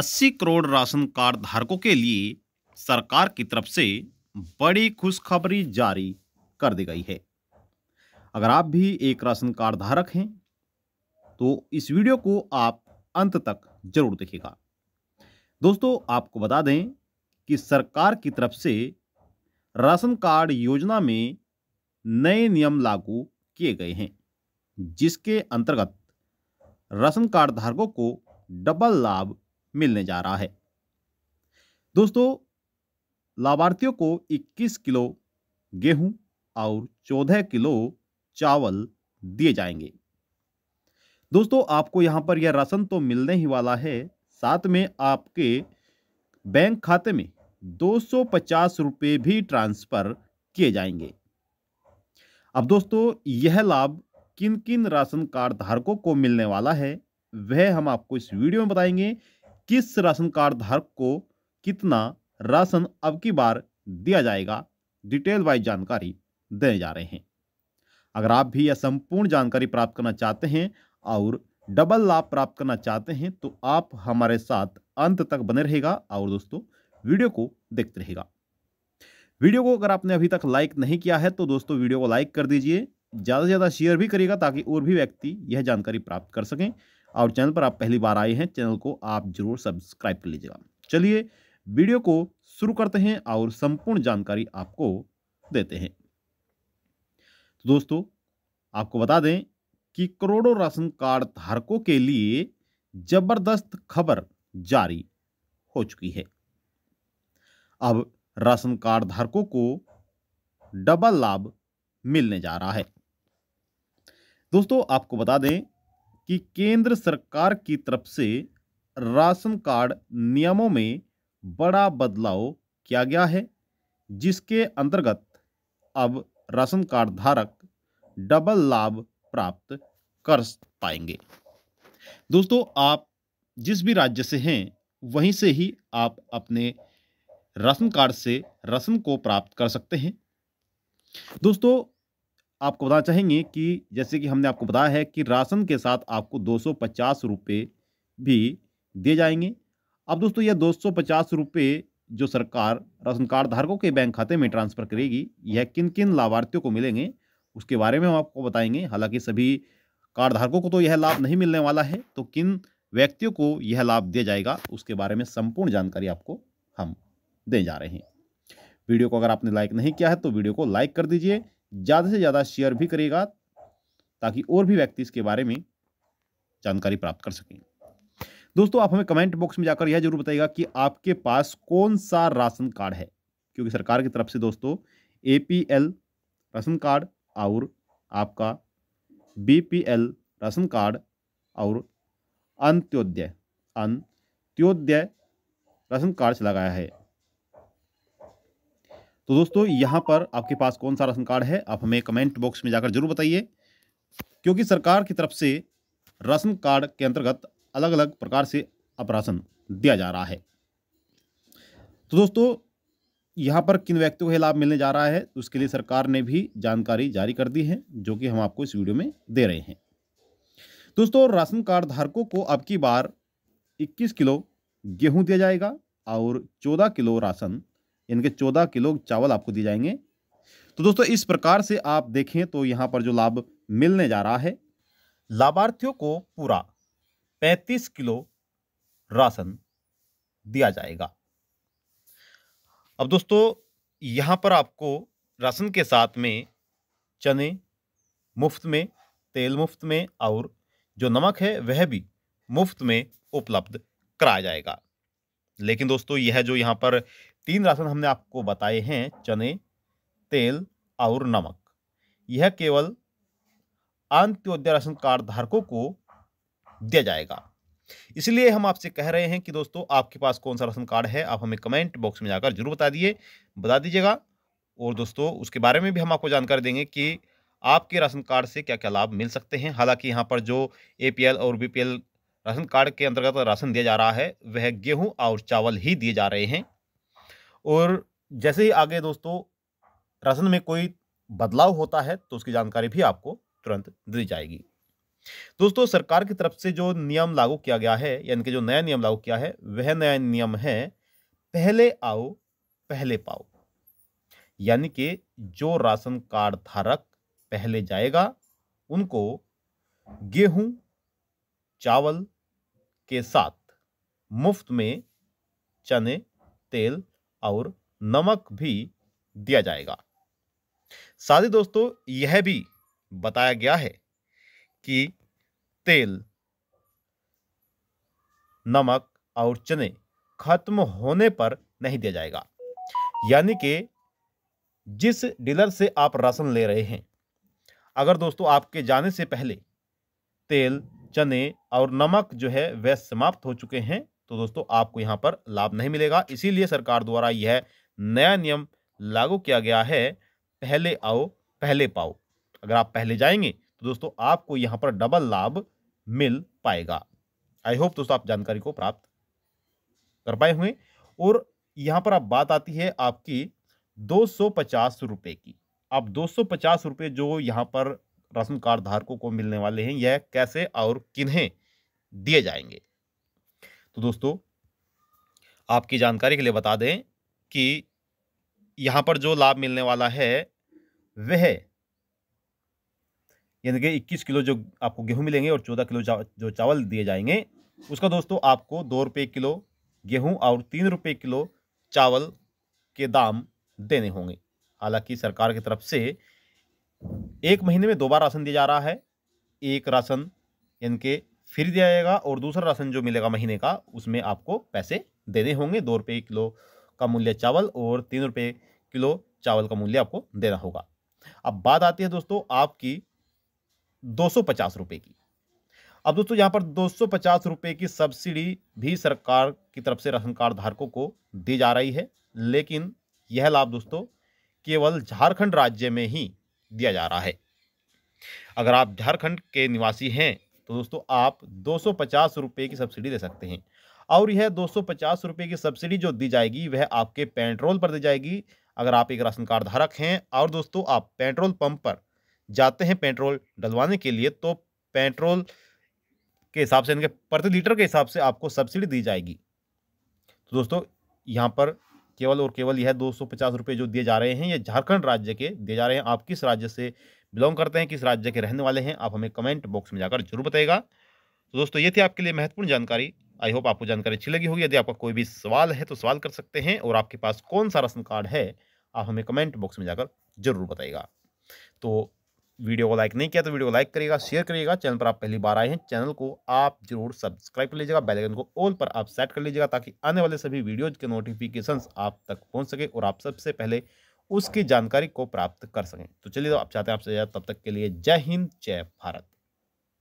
80 crore ration card धारकों के लिए सरकार की तरफ से बड़ी खुशखबरी जारी कर दी गई है अगर आप भी एक राशन कार्ड धारक हैं तो इस वीडियो को आप अंत तक जरूर देखिएगा दोस्तों आपको बता दें कि सरकार की तरफ से राशन कार्ड योजना में नए नियम लागू किए गए हैं जिसके अंतर्गत राशन कार्ड धारकों को डबल लाभ मिलने जा रहा है दोस्तों लाभार्थियों को 21 किलो गेहूं और 14 किलो चावल दिए जाएंगे दोस्तों आपको यहां पर यह राशन तो मिलने ही वाला है साथ में आपके बैंक खाते में दो सौ भी ट्रांसफ़र किए जाएंगे अब दोस्तों यह लाभ किन किन राशन कार्ड धारकों को मिलने वाला है वह हम आपको इस वीडियो में बताएंगे किस राशन कार्ड धारक को कितना राशन अब की बार दिया जाएगा डिटेल वाइज जानकारी देने जा रहे हैं अगर आप भी यह संपूर्ण जानकारी प्राप्त करना चाहते हैं और डबल लाभ प्राप्त करना चाहते हैं तो आप हमारे साथ अंत तक बने रहेगा और दोस्तों वीडियो को देखते रहेगा वीडियो को अगर आपने अभी तक लाइक नहीं किया है तो दोस्तों वीडियो को लाइक कर दीजिए ज़्यादा से ज़्यादा शेयर भी करिएगा ताकि और भी व्यक्ति यह जानकारी प्राप्त कर सकें और चैनल पर आप पहली बार आए हैं चैनल को आप जरूर सब्सक्राइब कर लीजिएगा चलिए वीडियो को शुरू करते हैं और संपूर्ण जानकारी आपको देते हैं तो दोस्तों आपको बता दें कि करोड़ों राशन कार्ड धारकों के लिए जबरदस्त खबर जारी हो चुकी है अब राशन कार्ड धारकों को डबल लाभ मिलने जा रहा है दोस्तों आपको बता दें कि केंद्र सरकार की तरफ से राशन कार्ड नियमों में बड़ा बदलाव किया गया है जिसके अंतर्गत अब राशन कार्ड धारक डबल लाभ प्राप्त कर पाएंगे दोस्तों आप जिस भी राज्य से हैं वहीं से ही आप अपने राशन कार्ड से राशन को प्राप्त कर सकते हैं दोस्तों आपको बताना चाहेंगे कि जैसे कि हमने आपको बताया है कि राशन के साथ आपको दो सौ भी दिए जाएंगे अब दोस्तों यह दो सौ जो सरकार राशन कार्ड धारकों के बैंक खाते में ट्रांसफ़र करेगी यह किन किन लाभार्थियों को मिलेंगे उसके बारे में हम आपको बताएंगे हालांकि सभी कार्ड धारकों को तो यह लाभ नहीं मिलने वाला है तो किन व्यक्तियों को यह लाभ दिया जाएगा उसके बारे में संपूर्ण जानकारी आपको हम दे जा रहे हैं वीडियो को अगर आपने लाइक नहीं किया है तो वीडियो को लाइक कर दीजिए ज़्यादा से ज़्यादा शेयर भी करेगा ताकि और भी व्यक्ति इसके बारे में जानकारी प्राप्त कर सकें दोस्तों आप हमें कमेंट बॉक्स में जाकर यह जरूर बताइएगा कि आपके पास कौन सा राशन कार्ड है क्योंकि सरकार की तरफ से दोस्तों ए राशन कार्ड और आपका बी राशन कार्ड और अंत्योदय अंत्योदय राशन कार्ड चला गया है तो दोस्तों यहाँ पर आपके पास कौन सा राशन कार्ड है आप हमें कमेंट बॉक्स में जाकर जरूर बताइए क्योंकि सरकार की तरफ से राशन कार्ड के अंतर्गत अलग अलग प्रकार से अब राशन दिया जा रहा है तो दोस्तों यहाँ पर किन व्यक्तियों को लाभ मिलने जा रहा है तो उसके लिए सरकार ने भी जानकारी जारी कर दी है जो कि हम आपको इस वीडियो में दे रहे हैं दोस्तों राशन कार्ड धारकों को अब की बार 21 किलो गेहूं दिया जाएगा और 14 किलो राशन यानी कि चौदह किलो चावल आपको दिए जाएंगे तो दोस्तों इस प्रकार से आप देखें तो यहाँ पर जो लाभ मिलने जा रहा है लाभार्थियों को पूरा पैंतीस किलो राशन दिया जाएगा अब दोस्तों यहाँ पर आपको राशन के साथ में चने मुफ्त में तेल मुफ्त में और जो नमक है वह भी मुफ्त में उपलब्ध कराया जाएगा लेकिन दोस्तों यह जो यहाँ पर तीन राशन हमने आपको बताए हैं चने तेल और नमक यह केवल अंत्योदय राशन कार्ड धारकों को दिया जाएगा इसलिए हम आपसे कह रहे हैं कि दोस्तों आपके पास कौन सा राशन कार्ड है आप हमें कमेंट बॉक्स में जाकर जरूर बता दिए बता दीजिएगा और दोस्तों उसके बारे में भी हम आपको जानकारी देंगे कि आपके राशन कार्ड से क्या क्या लाभ मिल सकते हैं हालांकि यहाँ पर जो ए और बी राशन कार्ड के अंतर्गत राशन दिया जा रहा है वह गेहूँ और चावल ही दिए जा रहे हैं और जैसे ही आगे दोस्तों राशन में कोई बदलाव होता है तो उसकी जानकारी भी आपको तुरंत दी जाएगी दोस्तों सरकार की तरफ से जो नियम लागू किया गया है यानी कि जो नया नियम लागू किया है वह नया नियम है पहले आओ पहले पाओ यानी कि जो राशन कार्ड धारक पहले जाएगा उनको गेहूं चावल के साथ मुफ्त में चने तेल और नमक भी दिया जाएगा साथ ही दोस्तों यह भी बताया गया है कि तेल नमक और चने खत्म होने पर नहीं दिया जाएगा यानी कि जिस डीलर से आप राशन ले रहे हैं अगर दोस्तों आपके जाने से पहले तेल चने और नमक जो है वह समाप्त हो चुके हैं तो दोस्तों आपको यहाँ पर लाभ नहीं मिलेगा इसीलिए सरकार द्वारा यह नया नियम लागू किया गया है पहले आओ पहले पाओ अगर आप पहले जाएंगे तो दोस्तों आपको यहाँ पर डबल लाभ मिल पाएगा आई होप दोस्तों आप जानकारी को प्राप्त कर पाए हुए और यहाँ पर आप बात आती है आपकी दो सौ पचास रुपये की आप दो सौ पचास रुपये जो यहाँ पर राशन कार्ड धारकों को मिलने वाले हैं यह कैसे और किन्हें दिए जाएंगे तो दोस्तों आपकी जानकारी के लिए बता दें कि यहाँ पर जो लाभ मिलने वाला है वह यानी कि इक्कीस किलो जो आपको गेहूँ मिलेंगे और चौदह किलो जो चावल दिए जाएंगे उसका दोस्तों आपको दो रुपये किलो गेहूँ और तीन रुपये किलो चावल के दाम देने होंगे हालांकि सरकार की तरफ से एक महीने में दो बार राशन दिया जा रहा है एक राशन यानी कि फिर दिया जाएगा और दूसरा राशन जो मिलेगा महीने का उसमें आपको पैसे देने होंगे दो रुपये किलो का मूल्य चावल और तीन रुपये किलो चावल का मूल्य आपको देना होगा अब बात आती है दोस्तों आपकी दो सौ पचास रुपये की अब दोस्तों यहाँ पर दो सौ पचास रुपये की सब्सिडी भी सरकार की तरफ से राशन कार्ड धारकों को दी जा रही है लेकिन यह लाभ दोस्तों केवल झारखंड राज्य में ही दिया जा रहा है अगर आप झारखंड के निवासी हैं तो दोस्तों आप दो सौ की सब्सिडी दे सकते हैं और यह दो सौ की सब्सिडी जो दी जाएगी वह आपके पेट्रोल पर दी जाएगी अगर आप एक राशन कार्ड धारक हैं और दोस्तों आप पेट्रोल पंप पर जाते हैं पेट्रोल डलवाने के लिए तो पेट्रोल के हिसाब से इनके प्रति लीटर के हिसाब से आपको सब्सिडी दी जाएगी तो दोस्तों यहाँ पर केवल और केवल यह दो सौ पचास रुपये जो दिए जा रहे हैं ये झारखंड राज्य के दिए जा रहे हैं आप किस राज्य से बिलोंग करते हैं किस राज्य के रहने वाले हैं आप हमें कमेंट बॉक्स में जाकर जरूर बताएगा तो दोस्तों ये थी आपके लिए महत्वपूर्ण जानकारी आई होप आपको जानकारी अच्छी लगी होगी यदि आपका कोई भी सवाल है तो सवाल कर सकते हैं और आपके पास कौन सा राशन कार्ड है आप हमें कमेंट बॉक्स में जाकर जरूर बताइएगा तो वीडियो को लाइक नहीं किया तो वीडियो को लाइक करिएगा शेयर करिएगा चैनल पर आप पहली बार आए हैं चैनल को आप जरूर सब्सक्राइब कर लीजिएगा बेल आइकन को ऑल पर आप सेट कर लीजिएगा ताकि आने वाले सभी वीडियोज के नोटिफिकेशंस आप तक पहुंच सके और आप सबसे पहले उसकी जानकारी को प्राप्त कर सकें तो चलिए तो आप चाहते हैं आपसे तब तक के लिए जय हिंद जय भारत